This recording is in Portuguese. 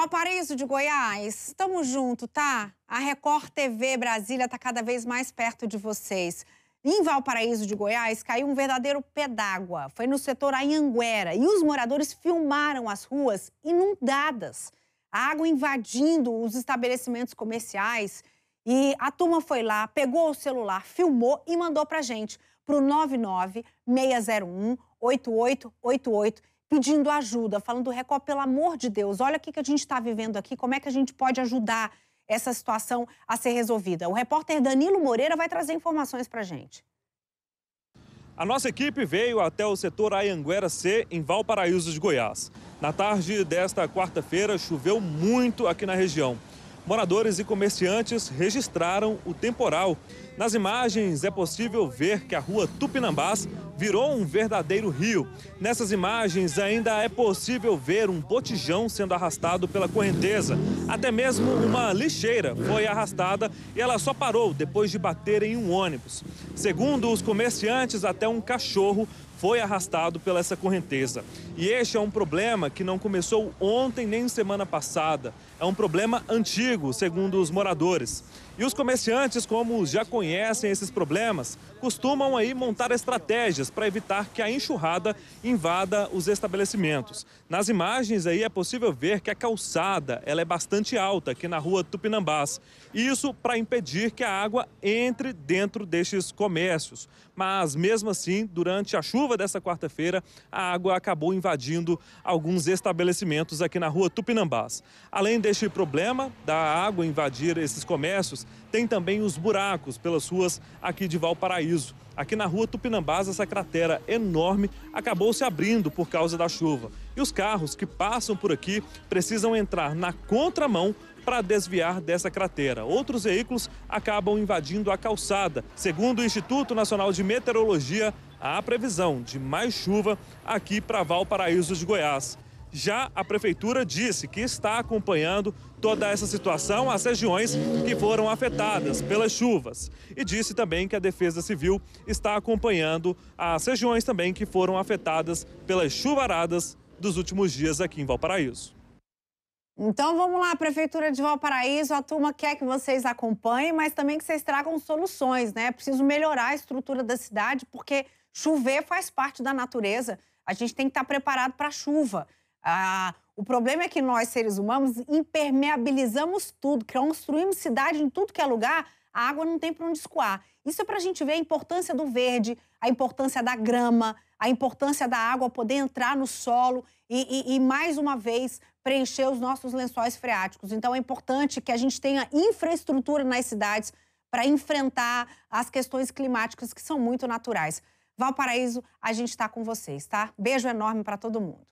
Valparaíso de Goiás, estamos junto, tá? A Record TV Brasília está cada vez mais perto de vocês. Em Valparaíso de Goiás, caiu um verdadeiro pé d'água. Foi no setor Anhanguera e os moradores filmaram as ruas inundadas. A água invadindo os estabelecimentos comerciais. E a turma foi lá, pegou o celular, filmou e mandou pra gente, pro 99 601 8888 pedindo ajuda, falando, Record, pelo amor de Deus, olha o que, que a gente está vivendo aqui, como é que a gente pode ajudar essa situação a ser resolvida. O repórter Danilo Moreira vai trazer informações para a gente. A nossa equipe veio até o setor Ayanguera C, em Valparaíso de Goiás. Na tarde desta quarta-feira, choveu muito aqui na região. Moradores e comerciantes registraram o temporal nas imagens é possível ver que a rua Tupinambás virou um verdadeiro rio. Nessas imagens ainda é possível ver um botijão sendo arrastado pela correnteza. Até mesmo uma lixeira foi arrastada e ela só parou depois de bater em um ônibus. Segundo os comerciantes, até um cachorro foi arrastado pela essa correnteza. E este é um problema que não começou ontem nem semana passada. É um problema antigo, segundo os moradores. E os comerciantes, como já conhecem, conhecem esses problemas costumam aí montar estratégias para evitar que a enxurrada invada os estabelecimentos. Nas imagens aí é possível ver que a calçada ela é bastante alta aqui na rua Tupinambás. Isso para impedir que a água entre dentro destes comércios. Mas mesmo assim, durante a chuva dessa quarta-feira, a água acabou invadindo alguns estabelecimentos aqui na rua Tupinambás. Além deste problema da água invadir esses comércios, tem também os buracos pelas das ruas aqui de Valparaíso. Aqui na rua Tupinambás, essa cratera enorme acabou se abrindo por causa da chuva. E os carros que passam por aqui precisam entrar na contramão para desviar dessa cratera. Outros veículos acabam invadindo a calçada. Segundo o Instituto Nacional de Meteorologia, há previsão de mais chuva aqui para Valparaíso de Goiás. Já a prefeitura disse que está acompanhando toda essa situação às regiões que foram afetadas pelas chuvas. E disse também que a Defesa Civil está acompanhando as regiões também que foram afetadas pelas chuvaradas dos últimos dias aqui em Valparaíso. Então vamos lá, Prefeitura de Valparaíso, a turma quer que vocês acompanhem, mas também que vocês tragam soluções, né? É preciso melhorar a estrutura da cidade, porque chover faz parte da natureza. A gente tem que estar preparado para a chuva. Ah, o problema é que nós, seres humanos, impermeabilizamos tudo, construímos cidade em tudo que é lugar, a água não tem para onde escoar. Isso é para a gente ver a importância do verde, a importância da grama, a importância da água poder entrar no solo e, e, e, mais uma vez, preencher os nossos lençóis freáticos. Então, é importante que a gente tenha infraestrutura nas cidades para enfrentar as questões climáticas que são muito naturais. Valparaíso, a gente está com vocês, tá? Beijo enorme para todo mundo.